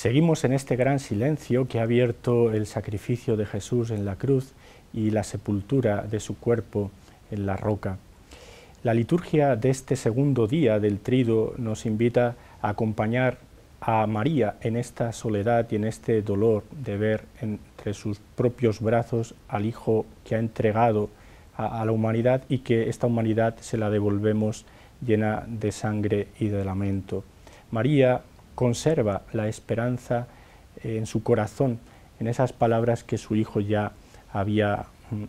Seguimos en este gran silencio que ha abierto el sacrificio de Jesús en la cruz y la sepultura de su cuerpo en la roca. La liturgia de este segundo día del trido nos invita a acompañar a María en esta soledad y en este dolor de ver entre sus propios brazos al Hijo que ha entregado a, la humanidad y que esta humanidad se la devolvemos llena de sangre y de lamento. María conserva la esperanza eh, en su corazón, en esas palabras que su hijo ya había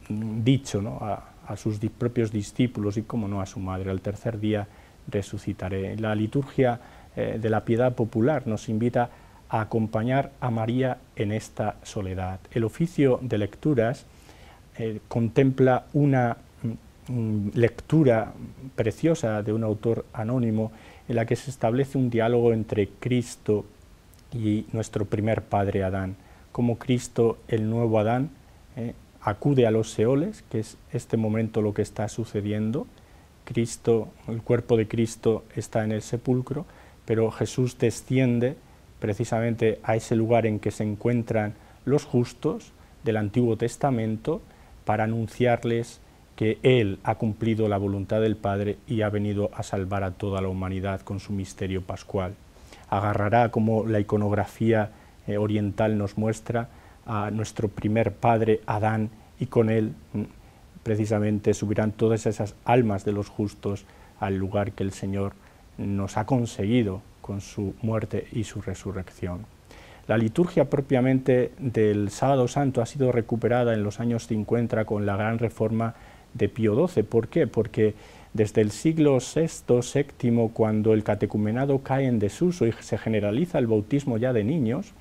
mm, dicho a, sus propios discípulos y, como no, a su madre. Al tercer día resucitaré. La liturgia eh, de la piedad popular nos invita a acompañar a María en esta soledad. El oficio de lecturas eh, contempla una mm, mm, lectura preciosa de un autor anónimo en la que se establece un diálogo entre Cristo y nuestro primer padre Adán, como Cristo, el nuevo Adán, eh, acude a los Seoles, que es este momento lo que está sucediendo, Cristo, el cuerpo de Cristo está en el sepulcro, pero Jesús desciende precisamente a ese lugar en que se encuentran los justos del Antiguo Testamento para anunciarles que Él ha cumplido la voluntad del Padre y ha venido a salvar a toda la humanidad con su misterio pascual. Agarrará, como la iconografía eh, oriental nos muestra, a nuestro primer padre Adán y con él mm, precisamente subirán todas esas almas de los justos al lugar que el Señor nos ha conseguido con su muerte y su resurrección. La liturgia propiamente del Sábado Santo ha sido recuperada en los años 50 con la gran reforma de Pío XII. ¿Por qué? Porque desde el siglo VI, VII, cuando el catecumenado cae en desuso y se generaliza el bautismo ya de niños,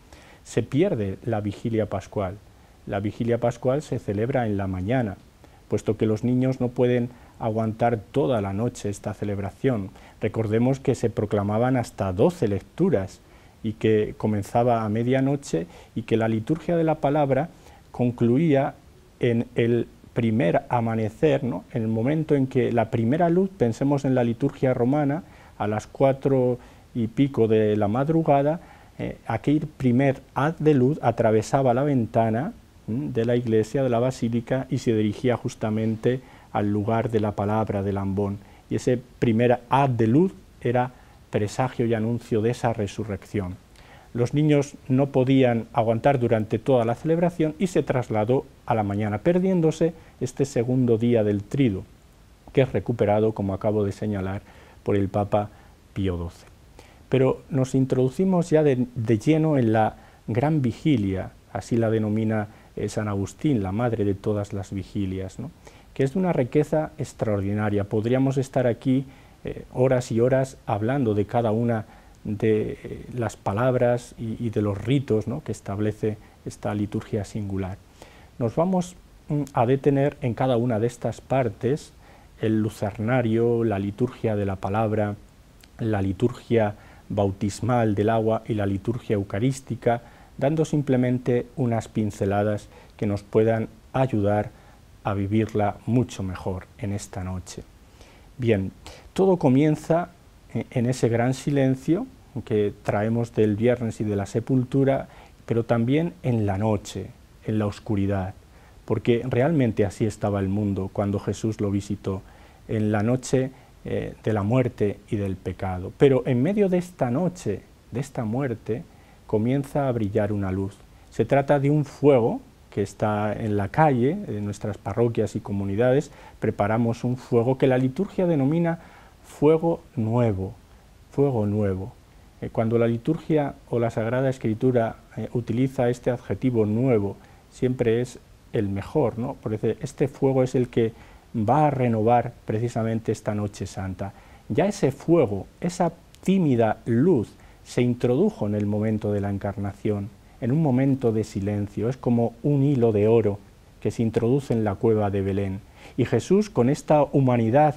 se pierde la vigilia pascual. La vigilia pascual se celebra en la mañana, puesto que los niños no pueden aguantar toda la noche esta celebración. Recordemos que se proclamaban hasta 12 lecturas y que comenzaba a medianoche y que la liturgia de la palabra concluía en el primer amanecer, ¿no? en el momento en que la primera luz, pensemos en la liturgia romana, a las cuatro y pico de la madrugada, eh, aquel primer haz de luz atravesaba la ventana de la iglesia, de la basílica, y se dirigía justamente al lugar de la palabra del ambón. Y ese primer haz de luz era presagio y anuncio de esa resurrección los niños no podían aguantar durante toda la celebración y se trasladó a la mañana, perdiéndose este segundo día del trido, que es recuperado, como acabo de señalar, por el Papa Pío XII. Pero nos introducimos ya de, lleno en la gran vigilia, así la denomina eh, San Agustín, la madre de todas las vigilias, que es de una riqueza extraordinaria. Podríamos estar aquí eh, horas y horas hablando de cada una de eh, las palabras y, de los ritos que establece esta liturgia singular. Nos vamos mm, a detener en cada una de estas partes, el lucernario, la liturgia de la palabra, la liturgia bautismal del agua y la liturgia eucarística, dando simplemente unas pinceladas que nos puedan ayudar a vivirla mucho mejor en esta noche. Bien, todo comienza en ese gran silencio que traemos del viernes y de la sepultura, pero también en la noche, en la oscuridad, porque realmente así estaba el mundo cuando Jesús lo visitó, en la noche eh, de la muerte y del pecado. Pero en medio de esta noche, de esta muerte, comienza a brillar una luz. Se trata de un fuego que está en la calle, en nuestras parroquias y comunidades, preparamos un fuego que la liturgia denomina fuego nuevo, fuego nuevo. Eh, cuando la liturgia o la Sagrada Escritura eh, utiliza este adjetivo nuevo, siempre es el mejor, ¿no? Porque este fuego es el que va a renovar precisamente esta noche santa. Ya ese fuego, esa tímida luz, se introdujo en el momento de la encarnación, en un momento de silencio, es como un hilo de oro que se introduce en la cueva de Belén. Y Jesús, con esta humanidad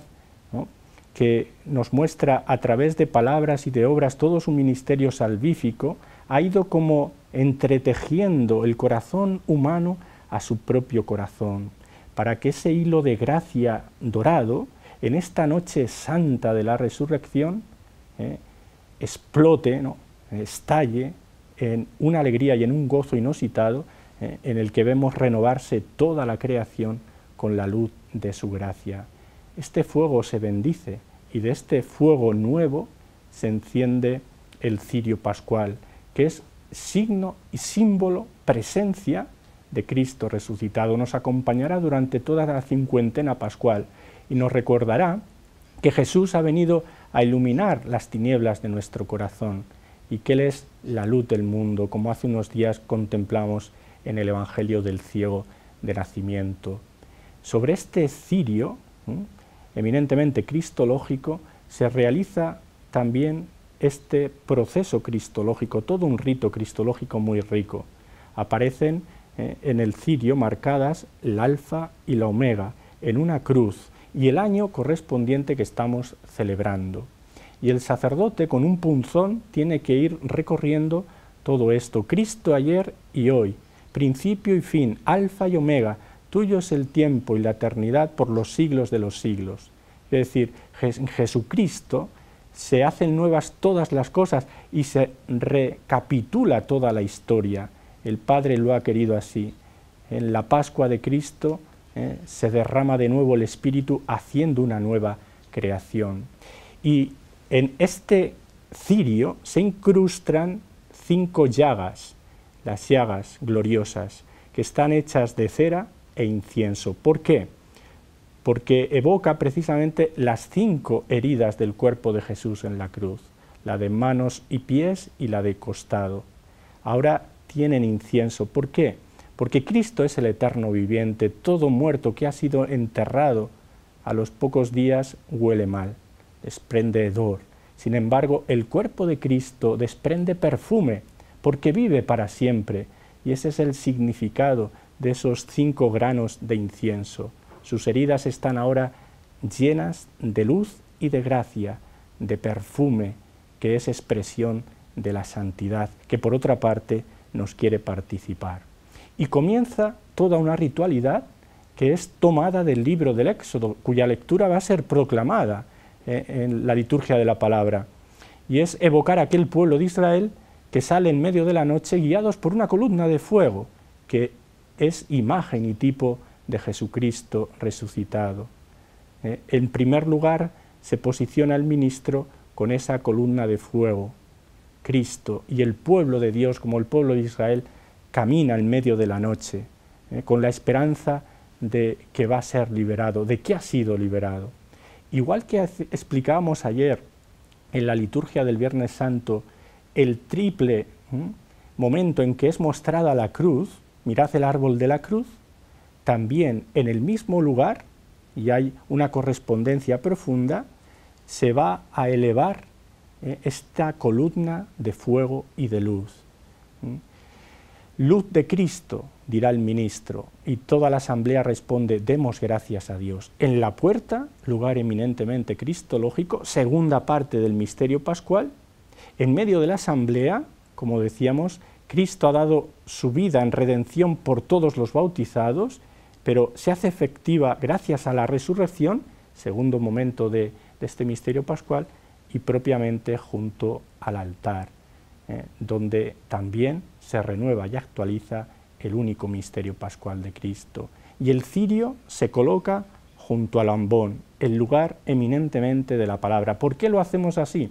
que nos muestra a través de palabras y de obras todo su ministerio salvífico, ha ido como entretejiendo el corazón humano a su propio corazón, para que ese hilo de gracia dorado, en esta noche santa de la resurrección, ¿eh? explote, ¿no? estalle en una alegría y en un gozo inusitado, ¿eh? en el que vemos renovarse toda la creación con la luz de su gracia este fuego se bendice y de este fuego nuevo se enciende el cirio pascual, que es signo y símbolo, presencia de Cristo resucitado. Nos acompañará durante toda la cincuentena pascual y nos recordará que Jesús ha venido a iluminar las tinieblas de nuestro corazón y que Él es la luz del mundo, como hace unos días contemplamos en el Evangelio del Ciego de Nacimiento. Sobre este cirio, eminentemente cristológico, se realiza también este proceso cristológico, todo un rito cristológico muy rico. Aparecen eh, en el cirio marcadas el alfa y la omega en una cruz y el año correspondiente que estamos celebrando. Y el sacerdote con un punzón tiene que ir recorriendo todo esto, Cristo ayer y hoy, principio y fin, alfa y omega, Tuyo es el tiempo y la eternidad por los siglos de los siglos. Es decir, en Jesucristo se hacen nuevas todas las cosas y se recapitula toda la historia. El Padre lo ha querido así. En la Pascua de Cristo ¿eh? se derrama de nuevo el Espíritu haciendo una nueva creación. Y en este cirio se incrustan cinco llagas, las llagas gloriosas, que están hechas de cera, e incienso. ¿Por qué? Porque evoca precisamente las cinco heridas del cuerpo de Jesús en la cruz, la de manos y pies y la de costado. Ahora tienen incienso. ¿Por qué? Porque Cristo es el eterno viviente, todo muerto que ha sido enterrado a los pocos días huele mal, desprende hedor. Sin embargo, el cuerpo de Cristo desprende perfume, porque vive para siempre. Y ese es el significado de esos cinco granos de incienso. Sus heridas están ahora llenas de luz y de gracia, de perfume, que es expresión de la santidad, que por otra parte nos quiere participar. Y comienza toda una ritualidad que es tomada del libro del Éxodo, cuya lectura va a ser proclamada eh, en la liturgia de la palabra. Y es evocar aquel pueblo de Israel que sale en medio de la noche guiados por una columna de fuego que es imagen y tipo de Jesucristo resucitado. Eh, en primer lugar, se posiciona el ministro con esa columna de fuego. Cristo y el pueblo de Dios, como el pueblo de Israel, camina en medio de la noche, eh, con la esperanza de que va a ser liberado, de que ha sido liberado. Igual que explicábamos ayer en la liturgia del Viernes Santo, el triple momento en que es mostrada la cruz, mirad el árbol de la cruz, también en el mismo lugar, y hay una correspondencia profunda, se va a elevar eh, esta columna de fuego y de luz. ¿Mm? Luz de Cristo, dirá el ministro, y toda la asamblea responde, demos gracias a Dios. En la puerta, lugar eminentemente cristológico, segunda parte del misterio pascual, en medio de la asamblea, como decíamos, Cristo ha dado su vida en redención por todos los bautizados, pero se hace efectiva gracias a la resurrección, segundo momento de, este misterio pascual, y propiamente junto al altar, eh, donde también se renueva y actualiza el único misterio pascual de Cristo. Y el cirio se coloca junto al ambón, el lugar eminentemente de la palabra. ¿Por qué lo hacemos así?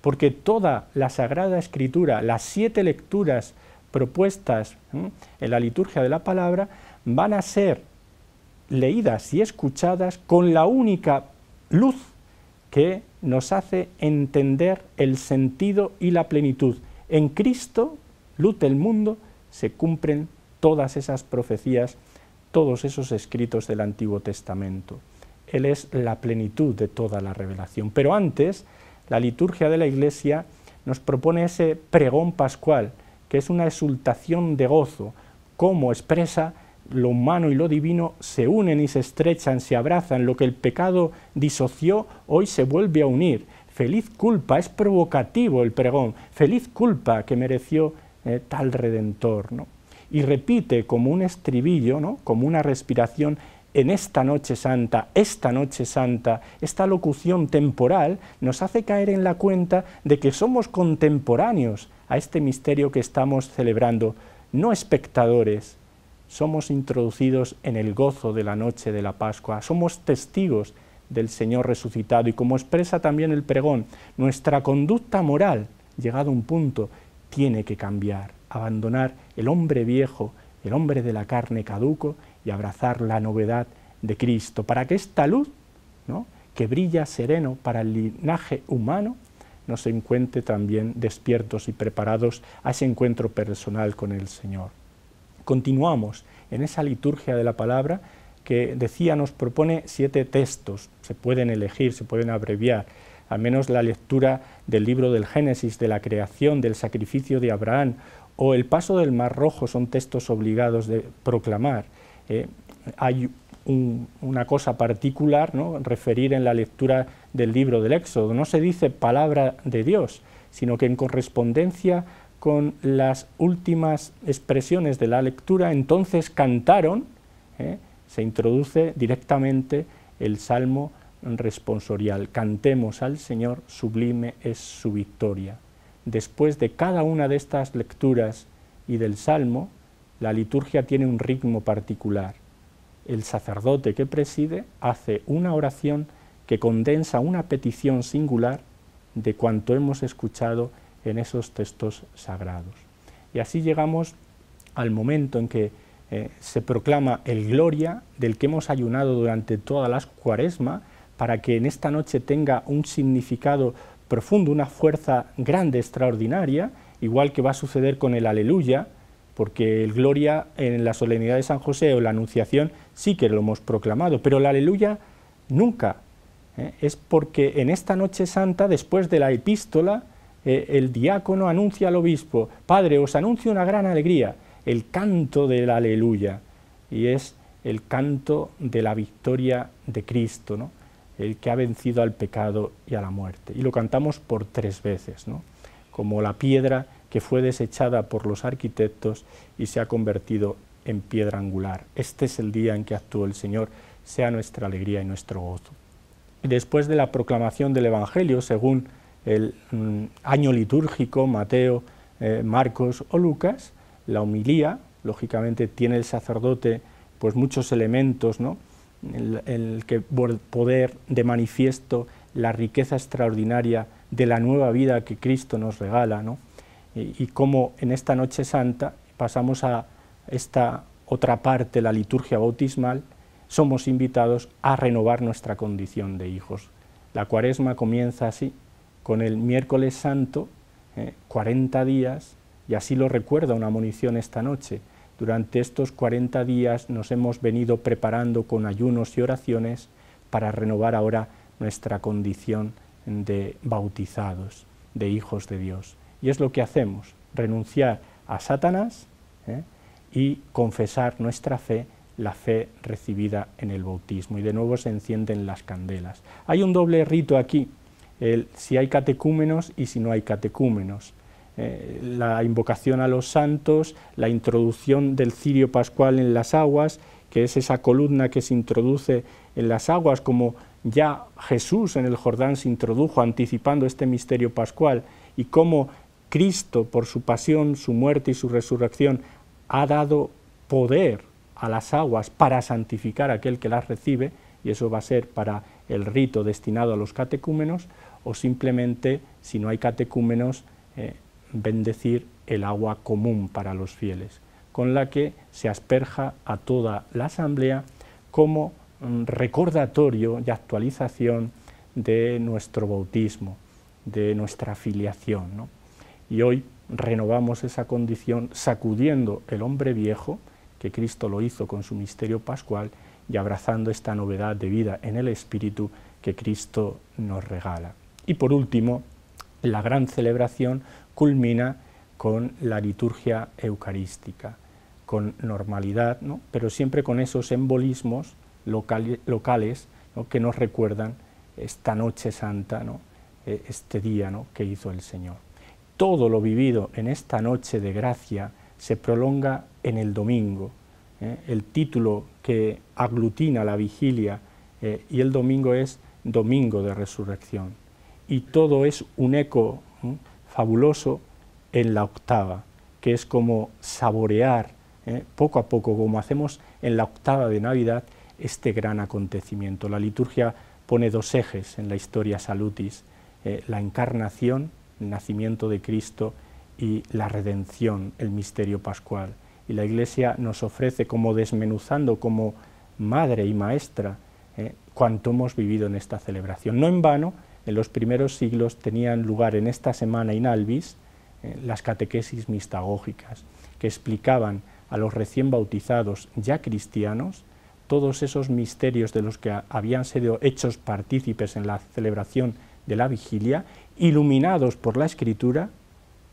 Porque toda la Sagrada Escritura, las siete lecturas propuestas en la liturgia de la palabra van a ser leídas y escuchadas con la única luz que nos hace entender el sentido y la plenitud. En Cristo, luz del mundo, se cumplen todas esas profecías, todos esos escritos del Antiguo Testamento. Él es la plenitud de toda la revelación. Pero antes, la liturgia de la Iglesia nos propone ese pregón pascual, que es una exultación de gozo, cómo expresa lo humano y lo divino se unen y se estrechan, se abrazan, lo que el pecado disoció hoy se vuelve a unir. Feliz culpa, es provocativo el pregón, feliz culpa que mereció eh, tal redentor. Y repite como un estribillo, ¿no? como una respiración, en esta noche santa, esta noche santa, esta locución temporal nos hace caer en la cuenta de que somos contemporáneos a este misterio que estamos celebrando, no espectadores, somos introducidos en el gozo de la noche de la Pascua, somos testigos del Señor resucitado y como expresa también el pregón, nuestra conducta moral, llegado a un punto, tiene que cambiar, abandonar el hombre viejo, el hombre de la carne caduco y abrazar la novedad de Cristo, para que esta luz, que brilla sereno para el linaje humano, nos encuentre también despiertos y preparados a ese encuentro personal con el Señor. Continuamos en esa liturgia de la palabra que decía nos propone siete textos, se pueden elegir, se pueden abreviar, al menos la lectura del libro del Génesis, de la creación, del sacrificio de Abraham o el paso del Mar Rojo son textos obligados de proclamar. Eh, hay una cosa particular, ¿no? referir en la lectura del libro del Éxodo, no se dice palabra de Dios, sino que en correspondencia con las últimas expresiones de la lectura, entonces cantaron, ¿eh? se introduce directamente el salmo responsorial, cantemos al Señor, sublime es su victoria. Después de cada una de estas lecturas y del salmo, la liturgia tiene un ritmo particular. El sacerdote que preside hace una oración que condensa una petición singular de cuanto hemos escuchado en esos textos sagrados. Y así llegamos al momento en que eh, se proclama el gloria del que hemos ayunado durante todas la cuaresma para que en esta noche tenga un significado profundo, una fuerza grande, extraordinaria, igual que va a suceder con el aleluya, porque el gloria en la solemnidad de San José o la anunciación sí que lo hemos proclamado, pero el aleluya nunca ¿eh? es porque en esta noche santa, después de la epístola, eh, el diácono anuncia al obispo, Padre, os anuncio una gran alegría, el canto del aleluya, y es el canto de la victoria de Cristo, el que ha vencido al pecado y a la muerte. Y lo cantamos por tres veces, ¿no? como la piedra que fue desechada por los arquitectos y se ha convertido en piedra angular. Este es el día en que actuó el Señor, sea nuestra alegría y nuestro gozo después de la proclamación del Evangelio, según el mm, año litúrgico, Mateo, eh, Marcos o Lucas, la homilía, lógicamente tiene el sacerdote pues muchos elementos, ¿no? el, que poder de manifiesto la riqueza extraordinaria de la nueva vida que Cristo nos regala, y, y cómo en esta noche santa pasamos a esta otra parte, la liturgia bautismal, somos invitados a renovar nuestra condición de hijos. La cuaresma comienza así, con el miércoles santo, ¿eh? cuarenta 40 días, y así lo recuerda una munición esta noche. Durante estos 40 días nos hemos venido preparando con ayunos y oraciones para renovar ahora nuestra condición de bautizados, de hijos de Dios. Y es lo que hacemos, renunciar a Satanás ¿eh? y confesar nuestra fe la fe recibida en el bautismo. Y de nuevo se encienden las candelas. Hay un doble rito aquí, si hay catecúmenos y si no hay catecúmenos. Eh, la invocación a los santos, la introducción del cirio pascual en las aguas, que es esa columna que se introduce en las aguas, como ya Jesús en el Jordán se introdujo anticipando este misterio pascual, y cómo Cristo, por su pasión, su muerte y su resurrección, ha dado poder a las aguas para santificar a aquel que las recibe, y eso va a ser para el rito destinado a los catecúmenos, o simplemente, si no hay catecúmenos, eh, bendecir el agua común para los fieles, con la que se asperja a toda la asamblea como mm, recordatorio y actualización de nuestro bautismo, de nuestra filiación. Y hoy renovamos esa condición sacudiendo el hombre viejo, que Cristo lo hizo con su misterio pascual y abrazando esta novedad de vida en el Espíritu que Cristo nos regala. Y por último, la gran celebración culmina con la liturgia eucarística, con normalidad, pero siempre con esos embolismos locales que nos recuerdan esta noche santa, ¿no? E, este día que hizo el Señor. Todo lo vivido en esta noche de gracia se prolonga en el domingo. ¿eh? El título que aglutina la vigilia eh, y el domingo es Domingo de Resurrección. Y todo es un eco fabuloso en la octava, que es como saborear ¿eh? poco a poco, como hacemos en la octava de Navidad, este gran acontecimiento. La liturgia pone dos ejes en la historia salutis, la encarnación, el nacimiento de Cristo, y la redención, el misterio pascual y la Iglesia nos ofrece como desmenuzando, como madre y maestra, eh, cuánto cuanto hemos vivido en esta celebración. No en vano, en los primeros siglos tenían lugar en esta semana in albis eh, las catequesis mistagógicas, que explicaban a los recién bautizados ya cristianos todos esos misterios de los que habían sido hechos partícipes en la celebración de la vigilia, iluminados por la escritura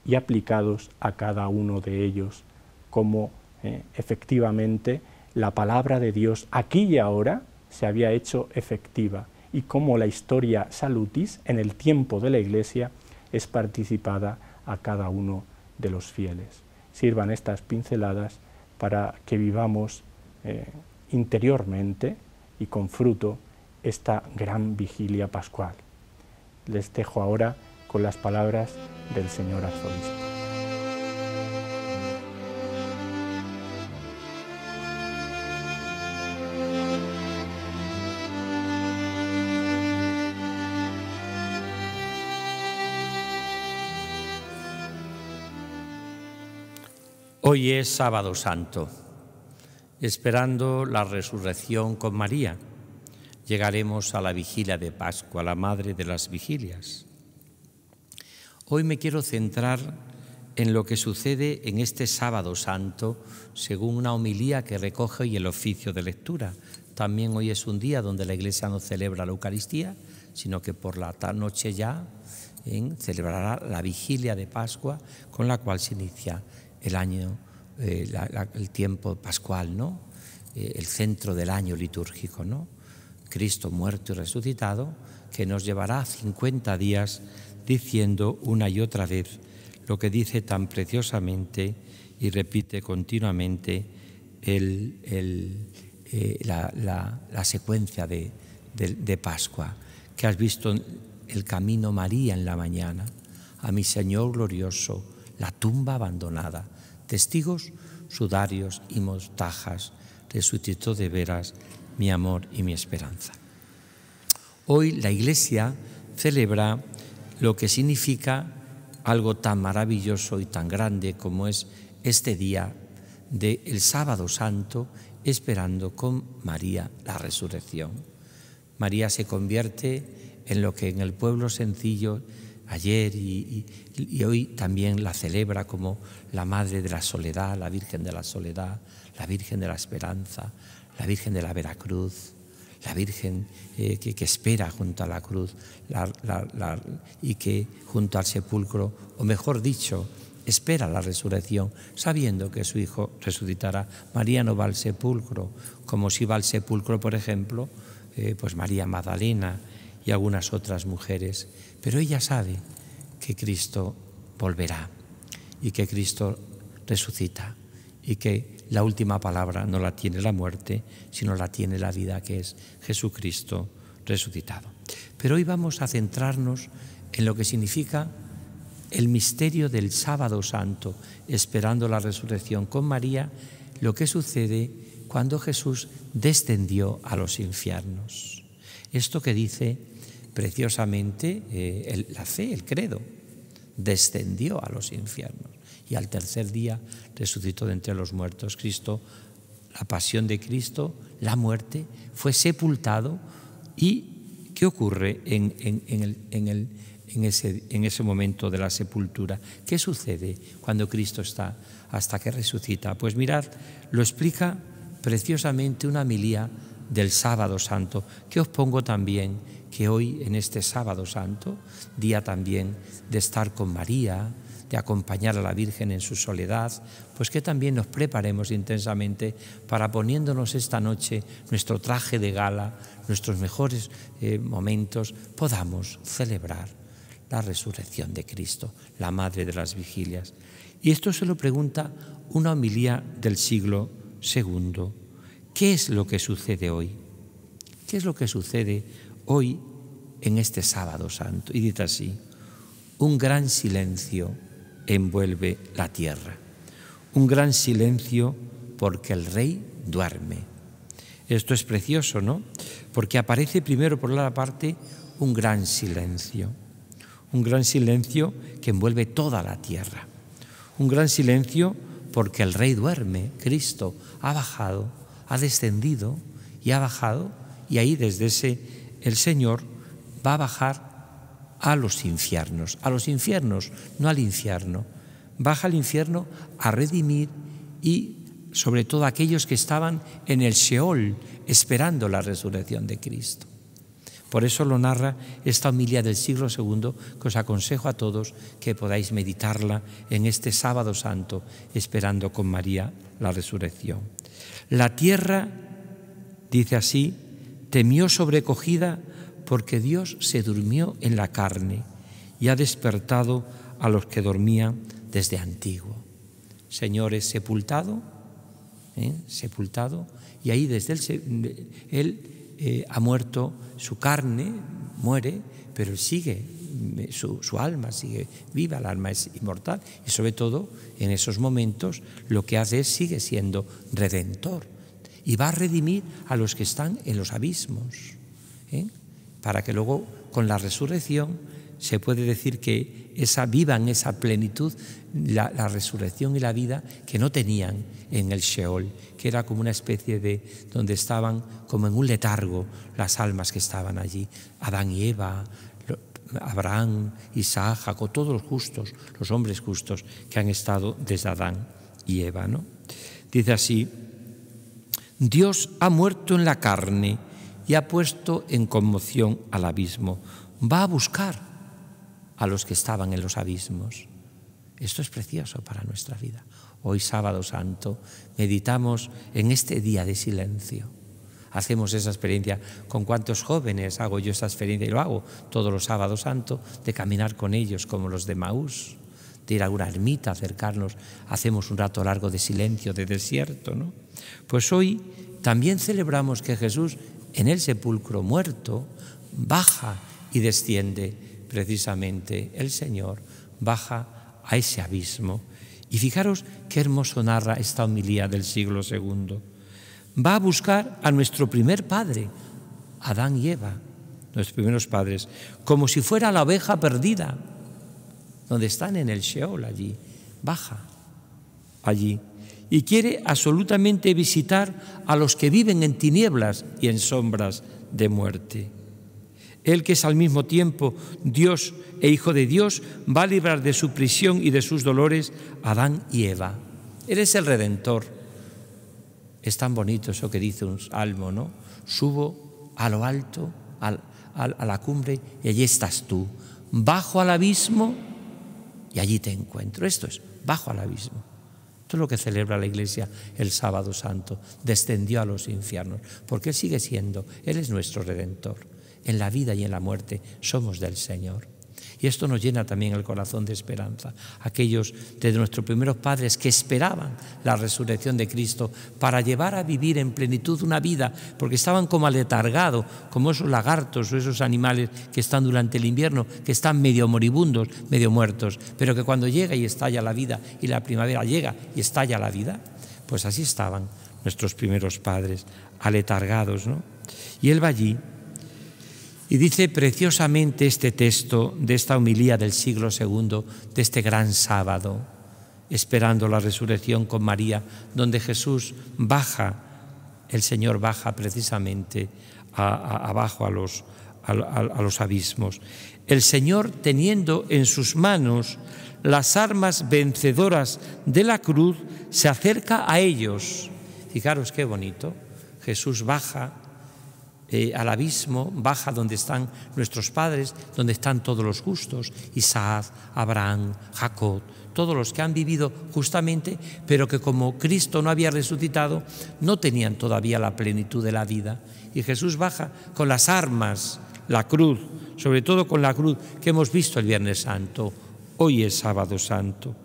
y aplicados a cada uno de ellos cómo eh, efectivamente la palabra de Dios aquí y ahora se había hecho efectiva y cómo la historia salutis en el tiempo de la Iglesia es participada a cada uno de los fieles. Sirvan estas pinceladas para que vivamos eh, interiormente y con fruto esta gran vigilia pascual. Les dejo ahora con las palabras del Señor Arzobispo. Hoy es sábado santo, esperando la resurrección con María. Llegaremos a la vigilia de Pascua, la madre de las vigilias. Hoy me quiero centrar en lo que sucede en este sábado santo, según una homilía que recoge hoy el oficio de lectura. También hoy es un día donde la Iglesia no celebra la Eucaristía, sino que por la noche ya celebrará la vigilia de Pascua con la cual se inicia el año eh, el tiempo pascual, ¿no? Eh, el centro del año litúrgico, ¿no? Cristo muerto y resucitado, que nos llevará 50 días diciendo una y otra vez lo que dice tan preciosamente y repite continuamente eh, la, secuencia de, de Pascua, que has visto el camino María en la mañana, a mi Señor glorioso, la tumba abandonada Testigos, sudarios y mortajas, resucitó de veras mi amor y mi esperanza. Hoy la Iglesia celebra lo que significa algo tan maravilloso y tan grande como es este día del el sábado santo esperando con María la resurrección. María se convierte en lo que en el pueblo sencillo ayer y, hoy también la celebra como la Madre de la Soledad, la Virgen de la Soledad, la Virgen de la Esperanza, la Virgen de la Veracruz, la Virgen eh, que, espera junto a la cruz y que junto al sepulcro, o mejor dicho, espera la resurrección, sabiendo que su Hijo resucitará. María no va al sepulcro, como si va al sepulcro, por ejemplo, eh, pues María Magdalena, y algunas otras mujeres, pero ella sabe que Cristo volverá y que Cristo resucita y que la última palabra no la tiene la muerte, sino la tiene la vida que es Jesucristo resucitado. Pero hoy vamos a centrarnos en lo que significa el misterio del sábado santo, esperando la resurrección con María, lo que sucede cuando Jesús descendió a los infiernos. Esto que dice preciosamente eh, la fe, el credo, descendió a los infiernos y al tercer día resucitó de entre los muertos. Cristo, la pasión de Cristo, la muerte, fue sepultado y ¿qué ocurre en, ese, en ese momento de la sepultura? ¿Qué sucede cuando Cristo está hasta que resucita? Pues mirad, lo explica preciosamente una milía del sábado santo, que os pongo también que hoy en este sábado santo, día también de estar con María, de acompañar a la Virgen en su soledad, pues que también nos preparemos intensamente para poniéndonos esta noche nuestro traje de gala, nuestros mejores eh, momentos, podamos celebrar la resurrección de Cristo, la madre de las vigilias. Y esto se lo pregunta una homilía del siglo II. ¿Qué es lo que sucede hoy? ¿Qué es lo que sucede hoy en este sábado santo. Y dice así, un gran silencio envuelve la tierra, un gran silencio porque el rey duerme. Esto es precioso, ¿no? Porque aparece primero por la parte un gran silencio, un gran silencio que envuelve toda la tierra, un gran silencio porque el rey duerme, Cristo ha bajado, ha descendido y ha bajado y ahí desde ese el Señor va a bajar a los infiernos, a los infiernos, no al infierno. Baja al infierno a redimir y sobre todo a aquellos que estaban en el Sheol esperando la resurrección de Cristo. Por eso lo narra esta homilia del siglo II que os aconsejo a todos que podáis meditarla en este sábado santo esperando con María la resurrección. La tierra, dice así, temió sobrecogida porque Dios se durmió en la carne y ha despertado a los que dormían desde antiguo. Señor es sepultado, ¿eh? sepultado, y ahí desde él eh, ha muerto, su carne muere, pero sigue, eh, su, su, alma sigue viva, el alma es inmortal, y sobre todo en esos momentos lo que hace es sigue siendo redentor y va a redimir a los que están en los abismos, ¿eh? para que luego con la resurrección se puede decir que esa vivan esa plenitud la, resurrección y la vida que no tenían en el Sheol, que era como una especie de donde estaban como en un letargo las almas que estaban allí, Adán y Eva, Abraham, Isaac, Jacob, todos los justos, los hombres justos que han estado desde Adán y Eva, ¿no? Dice así Dios ha muerto en la carne y ha puesto en conmoción al abismo. Va a buscar a los que estaban en los abismos. Esto es precioso para nuestra vida. Hoy sábado santo meditamos en este día de silencio. Hacemos esa experiencia con cuántos jóvenes hago yo esa experiencia y lo hago todos los sábados santo de caminar con ellos como los de Maús, de ir a una ermita, acercarnos, hacemos un rato largo de silencio, de desierto, ¿no? Pues hoy también celebramos que Jesús en el sepulcro muerto baja y desciende precisamente el Señor, baja a ese abismo. Y fijaros qué hermoso narra esta homilía del siglo II. Va a buscar a nuestro primer padre, Adán y Eva, nuestros primeros padres, como si fuera la oveja perdida, donde están en el Sheol allí. Baja allí y quiere absolutamente visitar a los que viven en tinieblas y en sombras de muerte. Él que es al mismo tiempo Dios e Hijo de Dios, va a librar de su prisión y de sus dolores a Adán y Eva. Él es el Redentor. Es tan bonito eso que dice un salmo, ¿no? Subo a lo alto, a la cumbre, y allí estás tú. Bajo al abismo y allí te encuentro. Esto es, bajo al abismo. Esto es lo que celebra la Iglesia el sábado santo. Descendió a los infiernos, porque Él sigue siendo, Él es nuestro redentor. En la vida y en la muerte somos del Señor. Y esto nos llena también el corazón de esperanza. Aquellos de nuestros primeros padres que esperaban la resurrección de Cristo para llevar a vivir en plenitud una vida, porque estaban como aletargados, como esos lagartos o esos animales que están durante el invierno, que están medio moribundos, medio muertos, pero que cuando llega y estalla la vida, y la primavera llega y estalla la vida, pues así estaban nuestros primeros padres, aletargados, ¿no? Y él va allí y dice preciosamente este texto de esta homilía del siglo II, de este gran sábado, esperando la resurrección con María, donde Jesús baja, el Señor baja precisamente abajo a los, a los abismos. El Señor teniendo en sus manos las armas vencedoras de la cruz, se acerca a ellos. Fijaros qué bonito. Jesús baja eh, al abismo, baja donde están nuestros padres, donde están todos los justos, Isaac, Abraham, Jacob, todos los que han vivido justamente, pero que como Cristo no había resucitado, no tenían todavía la plenitud de la vida. Y Jesús baja con las armas, la cruz, sobre todo con la cruz que hemos visto el Viernes Santo, hoy es sábado santo.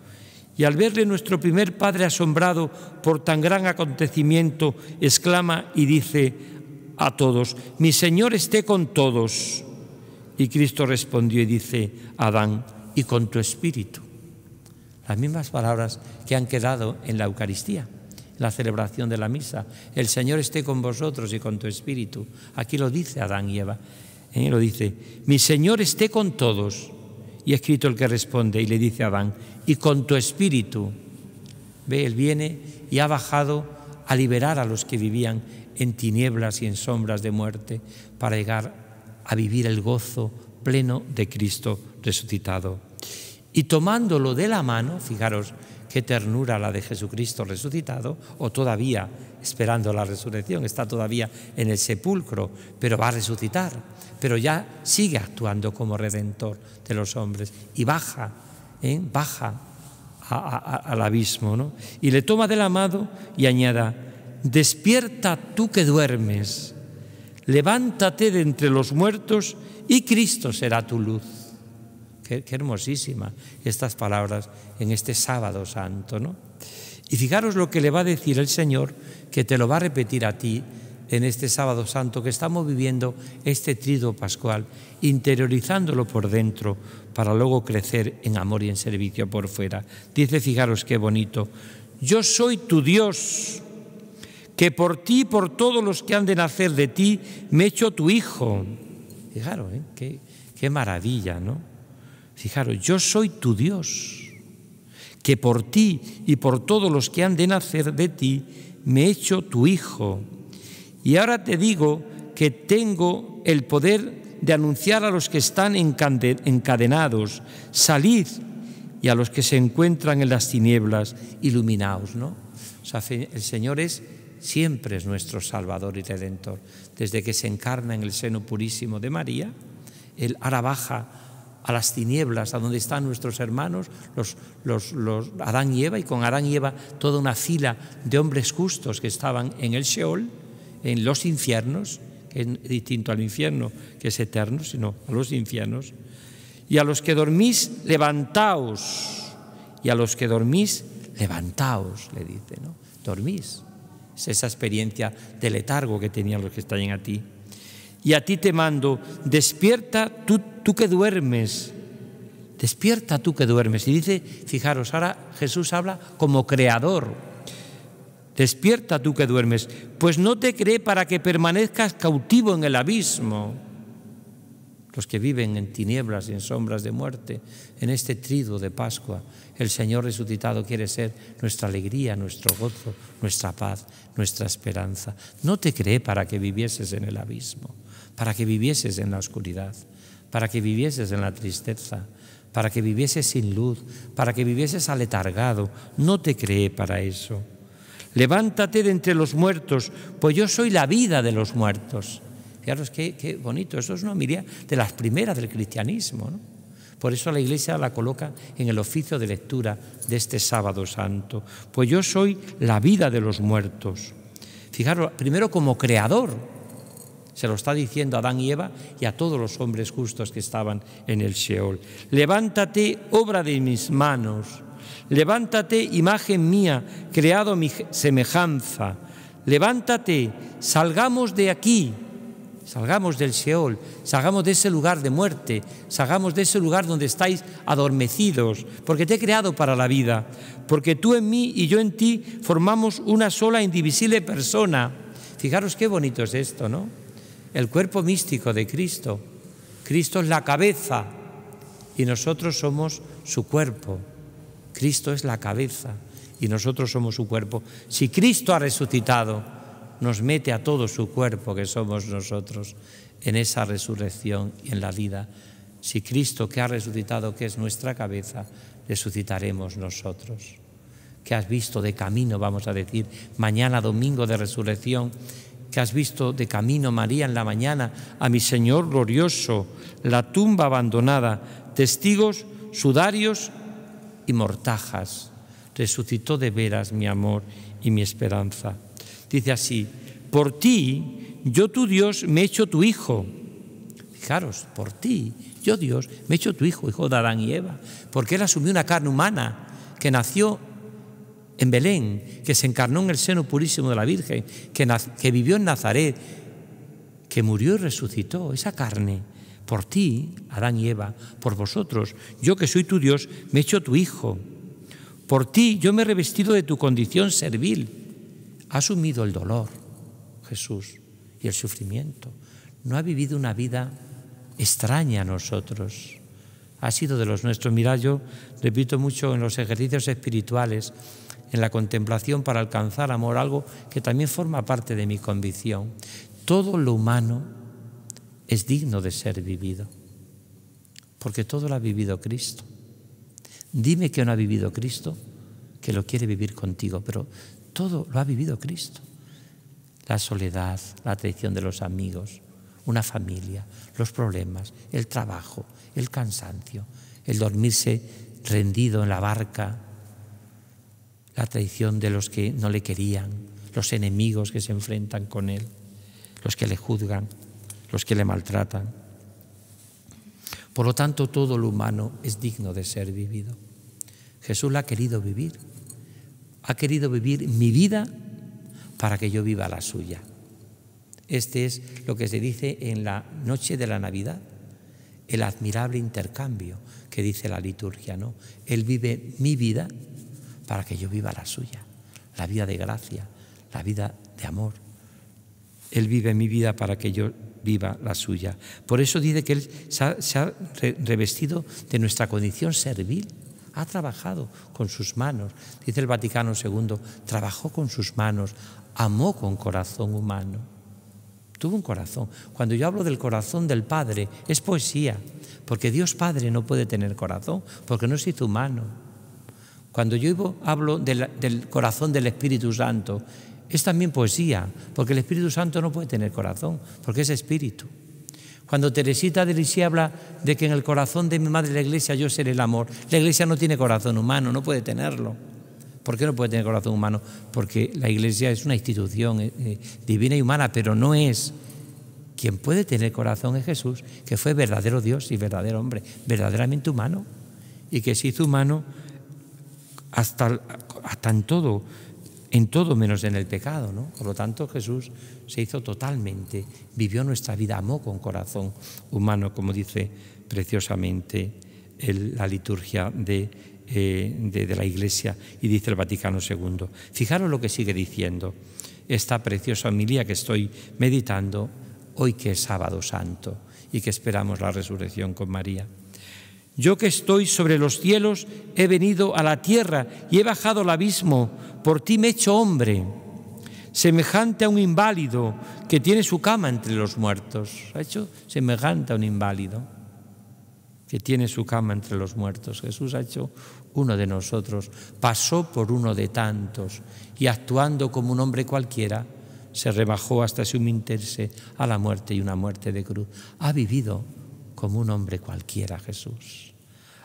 Y al verle nuestro primer padre asombrado por tan gran acontecimiento, exclama y dice, a todos, mi Señor esté con todos. Y Cristo respondió y dice, Adán, y con tu espíritu. Las mismas palabras que han quedado en la Eucaristía, en la celebración de la misa. El Señor esté con vosotros y con tu espíritu. Aquí lo dice Adán y Eva. él ¿eh? Lo dice, mi Señor esté con todos. Y escrito el que responde y le dice a Adán, y con tu espíritu. Ve, él viene y ha bajado a liberar a los que vivían en tinieblas y en sombras de muerte para llegar a vivir el gozo pleno de Cristo resucitado. Y tomándolo de la mano, fijaros qué ternura la de Jesucristo resucitado, o todavía esperando la resurrección, está todavía en el sepulcro, pero va a resucitar, pero ya sigue actuando como redentor de los hombres y baja, ¿eh? baja al abismo, ¿no? Y le toma del amado y añada, despierta tú que duermes, levántate de entre los muertos y Cristo será tu luz. Qué, hermosísima estas palabras en este sábado santo, ¿no? Y fijaros lo que le va a decir el Señor, que te lo va a repetir a ti en este sábado santo que estamos viviendo este trido pascual, interiorizándolo por dentro para luego crecer en amor y en servicio por fuera. Dice, fijaros qué bonito, yo soy tu Dios que por ti y por todos los que han de nacer de ti me he hecho tu hijo. Fijaros, ¿eh? qué, maravilla, ¿no? Fijaros, yo soy tu Dios, que por ti y por todos los que han de nacer de ti me he hecho tu hijo. Y ahora te digo que tengo el poder de anunciar a los que están encadenados, salid, y a los que se encuentran en las tinieblas, iluminaos, ¿no? O sea, el Señor es siempre es nuestro Salvador y Redentor. Desde que se encarna en el seno purísimo de María, Él ahora baja a las tinieblas, a donde están nuestros hermanos, los, los, Adán y Eva, y con Adán y Eva toda una fila de hombres justos que estaban en el Sheol, en los infiernos, que es distinto al infierno, que es eterno, sino a los infiernos. Y a los que dormís, levantaos. Y a los que dormís, levantaos, le dice, ¿no? Dormís esa experiencia de letargo que tenían los que estaban a ti. Y a ti te mando, despierta tú, tú que duermes, despierta tú que duermes. Y dice, fijaros, ahora Jesús habla como creador. Despierta tú que duermes, pues no te cree para que permanezcas cautivo en el abismo los que viven en tinieblas y en sombras de muerte, en este trido de Pascua, el Señor resucitado quiere ser nuestra alegría, nuestro gozo, nuestra paz, nuestra esperanza. No te creé para que vivieses en el abismo, para que vivieses en la oscuridad, para que vivieses en la tristeza, para que vivieses sin luz, para que vivieses aletargado. No te creé para eso. Levántate de entre los muertos, pues yo soy la vida de los muertos Fijaros qué, bonito, eso es una homilía de las primeras del cristianismo. Por eso la Iglesia la coloca en el oficio de lectura de este sábado santo. Pues yo soy la vida de los muertos. Fijaros, primero como creador, se lo está diciendo a Adán y Eva y a todos los hombres justos que estaban en el Sheol. Levántate, obra de mis manos. Levántate, imagen mía, creado mi semejanza. Levántate, salgamos de aquí Salgamos del seol salgamos de ese lugar de muerte, salgamos de ese lugar donde estáis adormecidos, porque te he creado para la vida, porque tú en mí y yo en ti formamos una sola e indivisible persona. Fijaros qué bonito es esto, ¿no? El cuerpo místico de Cristo. Cristo es la cabeza y nosotros somos su cuerpo. Cristo es la cabeza y nosotros somos su cuerpo. Si Cristo ha resucitado, nos mete a todo su cuerpo que somos nosotros en esa resurrección y en la vida. Si Cristo que ha resucitado, que es nuestra cabeza, resucitaremos nosotros. Que has visto de camino, vamos a decir, mañana domingo de resurrección, que has visto de camino María en la mañana a mi Señor glorioso, la tumba abandonada, testigos, sudarios y mortajas. Resucitó de veras mi amor y mi esperanza. Dice así, por ti, yo tu Dios, me he hecho tu hijo. Fijaros, por ti, yo Dios, me he hecho tu hijo, hijo de Adán y Eva, porque Él asumió una carne humana que nació en Belén, que se encarnó en el seno purísimo de la Virgen, que, que vivió en Nazaret, que murió y resucitó, esa carne. Por ti, Adán y Eva, por vosotros, yo que soy tu Dios, me he hecho tu hijo. Por ti yo me he revestido de tu condición servil ha asumido el dolor, Jesús, y el sufrimiento. No ha vivido una vida extraña a nosotros. Ha sido de los nuestros. Mira, yo repito mucho en los ejercicios espirituales, en la contemplación para alcanzar amor, algo que también forma parte de mi convicción. Todo lo humano es digno de ser vivido, porque todo lo ha vivido Cristo. Dime que no ha vivido Cristo, que lo quiere vivir contigo, pero todo lo ha vivido Cristo. La soledad, la traición de los amigos, una familia, los problemas, el trabajo, el cansancio, el dormirse rendido en la barca, la traición de los que no le querían, los enemigos que se enfrentan con él, los que le juzgan, los que le maltratan. Por lo tanto, todo lo humano es digno de ser vivido. Jesús lo ha querido vivir ha querido vivir mi vida para que yo viva la suya. Este es lo que se dice en la noche de la Navidad, el admirable intercambio que dice la liturgia, ¿no? Él vive mi vida para que yo viva la suya, la vida de gracia, la vida de amor. Él vive mi vida para que yo viva la suya. Por eso dice que Él se ha, se ha revestido de nuestra condición servil ha trabajado con sus manos. Dice el Vaticano II, trabajó con sus manos, amó con corazón humano. Tuvo un corazón. Cuando yo hablo del corazón del Padre, es poesía, porque Dios Padre no puede tener corazón, porque no es hizo humano. Cuando yo hablo del corazón del Espíritu Santo, es también poesía, porque el Espíritu Santo no puede tener corazón, porque es espíritu. Cuando Teresita de Lisieux habla de que en el corazón de mi madre la iglesia yo seré el amor, la iglesia no tiene corazón humano, no puede tenerlo. ¿Por qué no puede tener corazón humano? Porque la iglesia es una institución eh, eh, divina y humana, pero no es. Quien puede tener corazón es Jesús, que fue verdadero Dios y verdadero hombre, verdaderamente humano, y que se hizo humano hasta, hasta en todo, en todo menos en el pecado. ¿no? Por lo tanto, Jesús se hizo totalmente, vivió nuestra vida, amó con corazón humano, como dice preciosamente la liturgia eh, de, la Iglesia y dice el Vaticano II. Fijaros lo que sigue diciendo esta preciosa homilía que estoy meditando hoy que es sábado santo y que esperamos la resurrección con María. Yo que estoy sobre los cielos he venido a la tierra y he bajado al abismo, por ti me he hecho hombre semejante a un inválido que tiene su cama entre los muertos. Ha hecho semejante a un inválido que tiene su cama entre los muertos. Jesús ha hecho uno de nosotros, pasó por uno de tantos y actuando como un hombre cualquiera, se rebajó hasta suminterse a la muerte y una muerte de cruz. Ha vivido como un hombre cualquiera Jesús.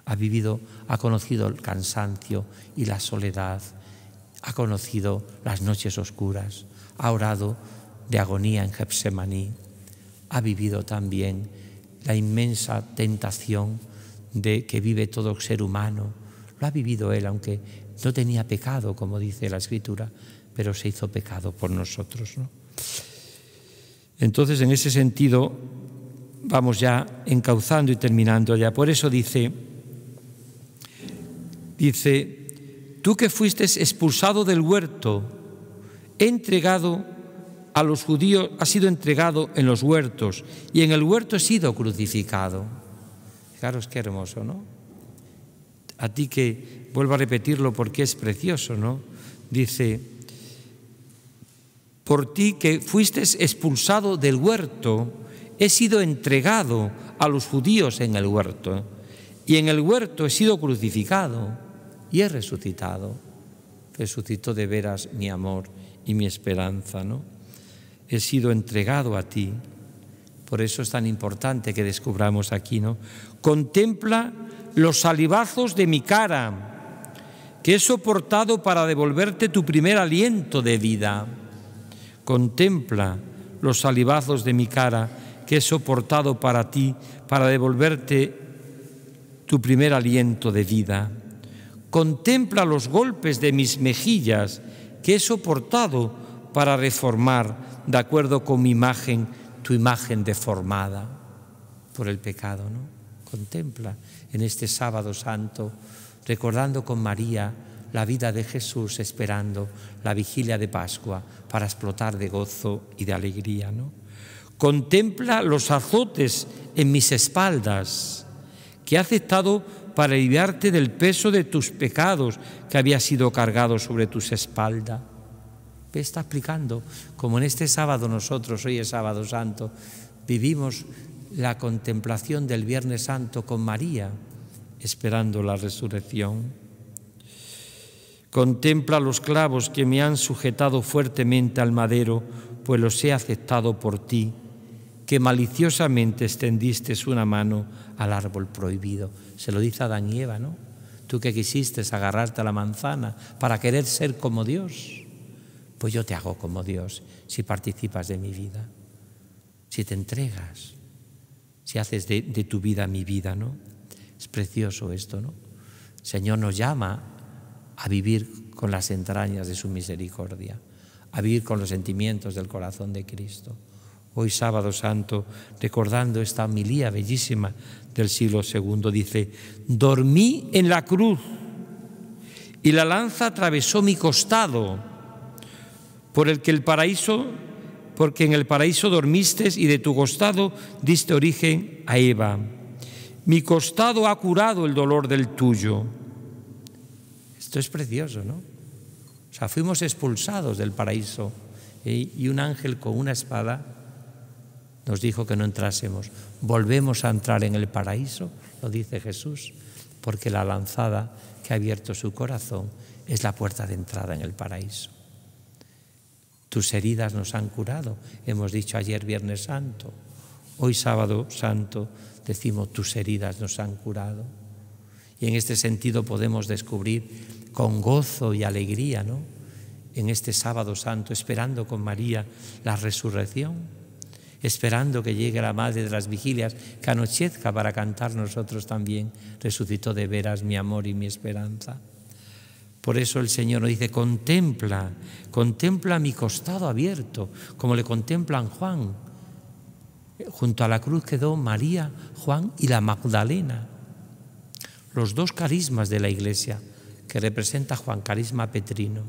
Ha vivido, ha conocido el cansancio y la soledad ha conocido las noches oscuras, ha orado de agonía en Gepsemaní, ha vivido también la inmensa tentación de que vive todo ser humano. Lo ha vivido él, aunque no tenía pecado, como dice la Escritura, pero se hizo pecado por nosotros. Entonces, en ese sentido, vamos ya encauzando y terminando ya. Por eso dice, dice tú que fuiste expulsado del huerto, entregado a los judíos, has sido entregado en los huertos y en el huerto he sido crucificado. Fijaros qué hermoso, ¿no? A ti que, vuelvo a repetirlo porque es precioso, ¿no? Dice, por ti que fuiste expulsado del huerto, he sido entregado a los judíos en el huerto y en el huerto he sido crucificado y he resucitado. Resucitó de veras mi amor y mi esperanza, ¿no? He sido entregado a ti. Por eso es tan importante que descubramos aquí, ¿no? Contempla los salivazos de mi cara, que he soportado para devolverte tu primer aliento de vida. Contempla los salivazos de mi cara, que he soportado para ti, para devolverte tu primer aliento de vida. Contempla los golpes de mis mejillas que he soportado para reformar, de acuerdo con mi imagen, tu imagen deformada por el pecado. ¿no? Contempla en este sábado santo, recordando con María la vida de Jesús esperando la vigilia de Pascua para explotar de gozo y de alegría. ¿no? Contempla los azotes en mis espaldas, que he aceptado para librarte del peso de tus pecados que había sido cargado sobre tus espaldas. Está explicando. como en este sábado nosotros, hoy es sábado santo, vivimos la contemplación del Viernes Santo con María, esperando la resurrección. Contempla los clavos que me han sujetado fuertemente al madero, pues los he aceptado por ti que maliciosamente extendiste una mano al árbol prohibido. Se lo dice Adán y Eva, ¿no? Tú que quisiste agarrarte a la manzana para querer ser como Dios, pues yo te hago como Dios si participas de mi vida, si te entregas, si haces de, tu vida mi vida, ¿no? Es precioso esto, ¿no? Señor nos llama a vivir con las entrañas de su misericordia, a vivir con los sentimientos del corazón de Cristo hoy sábado santo, recordando esta milía bellísima del siglo II, dice, dormí en la cruz y la lanza atravesó mi costado, por el que el paraíso, porque en el paraíso dormiste y de tu costado diste origen a Eva. Mi costado ha curado el dolor del tuyo. Esto es precioso, ¿no? O sea, fuimos expulsados del paraíso ¿eh? y un ángel con una espada nos dijo que no entrásemos. Volvemos a entrar en el paraíso, lo dice Jesús, porque la lanzada que ha abierto su corazón es la puerta de entrada en el paraíso. Tus heridas nos han curado, hemos dicho ayer Viernes Santo, hoy sábado santo decimos tus heridas nos han curado. Y en este sentido podemos descubrir con gozo y alegría, ¿no? En este sábado santo, esperando con María la resurrección esperando que llegue la madre de las vigilias, que anochezca para cantar nosotros también, resucitó de veras mi amor y mi esperanza. Por eso el Señor nos dice, contempla, contempla mi costado abierto, como le contemplan Juan. Junto a la cruz quedó María, Juan y la Magdalena, los dos carismas de la iglesia que representa Juan, carisma petrino.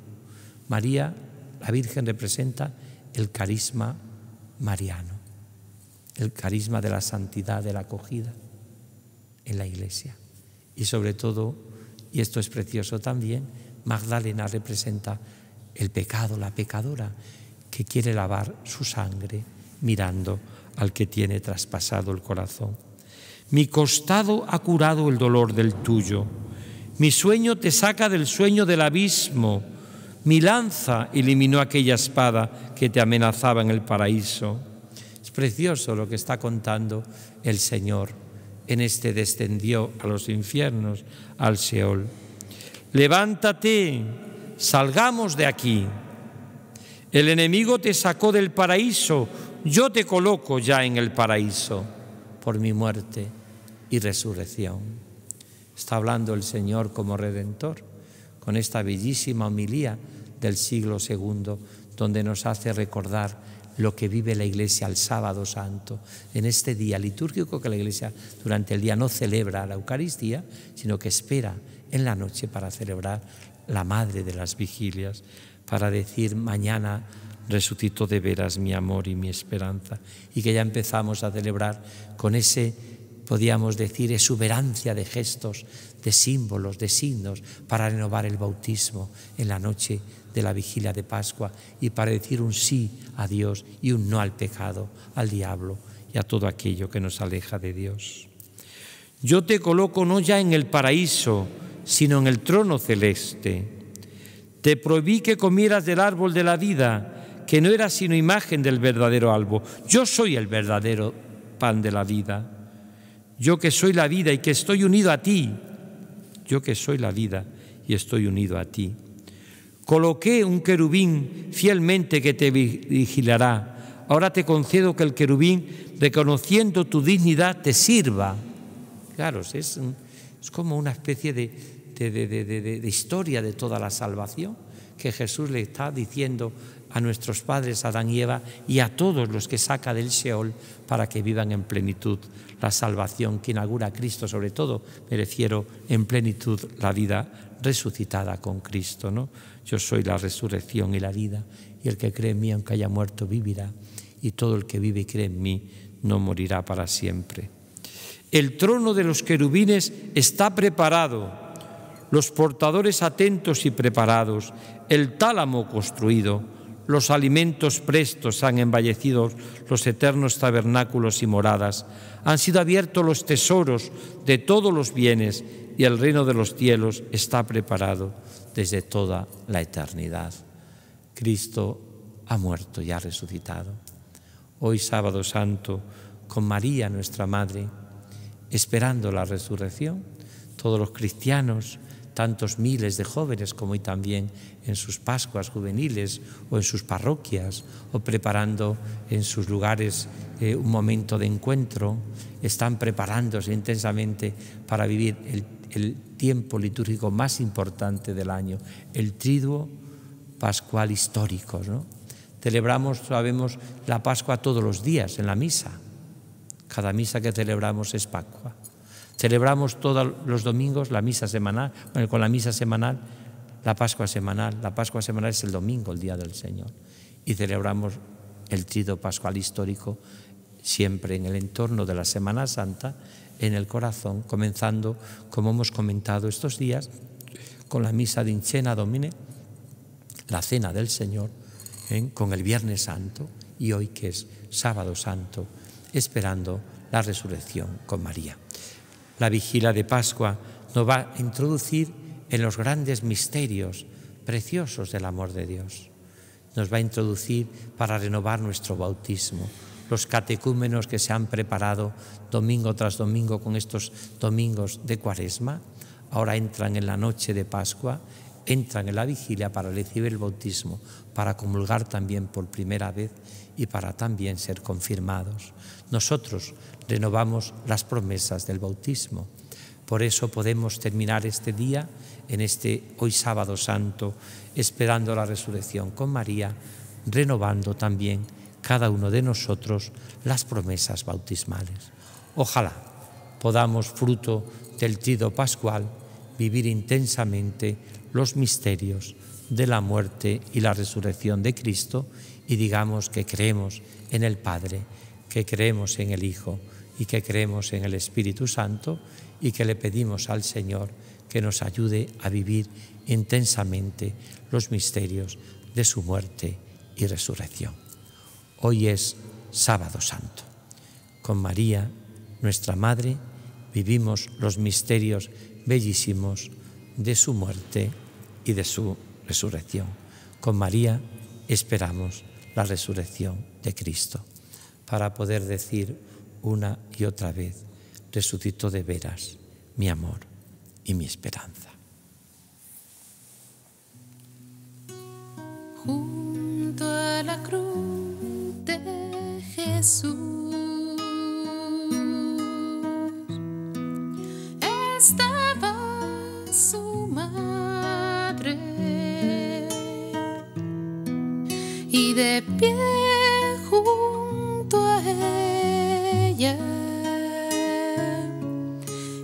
María, la Virgen, representa el carisma mariano el carisma de la santidad, de la acogida en la iglesia. Y sobre todo, y esto es precioso también, Magdalena representa el pecado, la pecadora, que quiere lavar su sangre mirando al que tiene traspasado el corazón. Mi costado ha curado el dolor del tuyo, mi sueño te saca del sueño del abismo, mi lanza eliminó aquella espada que te amenazaba en el paraíso precioso lo que está contando el Señor. En este descendió a los infiernos, al Seol. Levántate, salgamos de aquí. El enemigo te sacó del paraíso, yo te coloco ya en el paraíso por mi muerte y resurrección. Está hablando el Señor como redentor con esta bellísima homilía del siglo II, donde nos hace recordar lo que vive la Iglesia al sábado santo, en este día litúrgico que la Iglesia durante el día no celebra la Eucaristía, sino que espera en la noche para celebrar la madre de las vigilias, para decir mañana resucitó de veras mi amor y mi esperanza, y que ya empezamos a celebrar con ese, podríamos decir, exuberancia de gestos, de símbolos, de signos, para renovar el bautismo en la noche de la vigilia de Pascua y para decir un sí a Dios y un no al pecado, al diablo y a todo aquello que nos aleja de Dios. Yo te coloco no ya en el paraíso, sino en el trono celeste. Te prohibí que comieras del árbol de la vida, que no era sino imagen del verdadero albo. Yo soy el verdadero pan de la vida. Yo que soy la vida y que estoy unido a ti. Yo que soy la vida y estoy unido a ti. Coloqué un querubín fielmente que te vigilará. Ahora te concedo que el querubín, reconociendo tu dignidad, te sirva. Claro, es, como una especie de, historia de toda la salvación que Jesús le está diciendo a nuestros padres Adán y Eva y a todos los que saca del seol para que vivan en plenitud la salvación que inaugura Cristo, sobre todo me refiero en plenitud la vida resucitada con Cristo, ¿no? Yo soy la resurrección y la vida, y el que cree en mí, aunque haya muerto, vivirá, y todo el que vive y cree en mí no morirá para siempre. El trono de los querubines está preparado, los portadores atentos y preparados, el tálamo construido, los alimentos prestos han emballecido los eternos tabernáculos y moradas, han sido abiertos los tesoros de todos los bienes y el reino de los cielos está preparado desde toda la eternidad. Cristo ha muerto y ha resucitado. Hoy sábado santo, con María nuestra Madre, esperando la resurrección, todos los cristianos, tantos miles de jóvenes como hoy también en sus Pascuas juveniles o en sus parroquias o preparando en sus lugares eh, un momento de encuentro, están preparándose intensamente para vivir el el tiempo litúrgico más importante del año, el triduo pascual histórico. ¿no? Celebramos, sabemos, la Pascua todos los días en la misa. Cada misa que celebramos es Pascua. Celebramos todos los domingos la misa semanal, bueno, con la misa semanal, la Pascua semanal. La Pascua semanal es el domingo, el día del Señor. Y celebramos el triduo pascual histórico siempre en el entorno de la Semana Santa en el corazón, comenzando, como hemos comentado estos días, con la misa de Inchena Domine, la cena del Señor, ¿eh? con el Viernes Santo y hoy que es Sábado Santo, esperando la resurrección con María. La vigila de Pascua nos va a introducir en los grandes misterios preciosos del amor de Dios. Nos va a introducir para renovar nuestro bautismo, los catecúmenos que se han preparado domingo tras domingo con estos domingos de cuaresma. Ahora entran en la noche de Pascua, entran en la vigilia para recibir el bautismo, para comulgar también por primera vez y para también ser confirmados. Nosotros renovamos las promesas del bautismo. Por eso podemos terminar este día, en este hoy sábado santo, esperando la resurrección con María, renovando también cada uno de nosotros las promesas bautismales. Ojalá podamos, fruto del tido pascual, vivir intensamente los misterios de la muerte y la resurrección de Cristo y digamos que creemos en el Padre, que creemos en el Hijo y que creemos en el Espíritu Santo y que le pedimos al Señor que nos ayude a vivir intensamente los misterios de su muerte y resurrección. Hoy es sábado santo. Con María, nuestra Madre, vivimos los misterios bellísimos de su muerte y de su resurrección. Con María esperamos la resurrección de Cristo para poder decir una y otra vez, resucitó de veras mi amor y mi esperanza. Junto a la cruz de Jesús. Estaba su madre y de pie junto a ella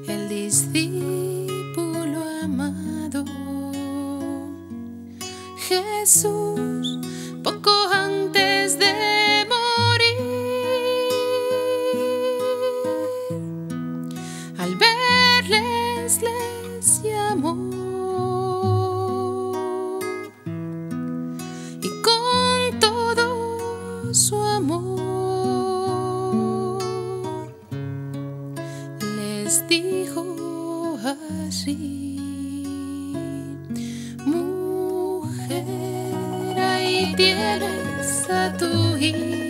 el discípulo amado Jesús. así. Mujer, ahí tienes a tu hija.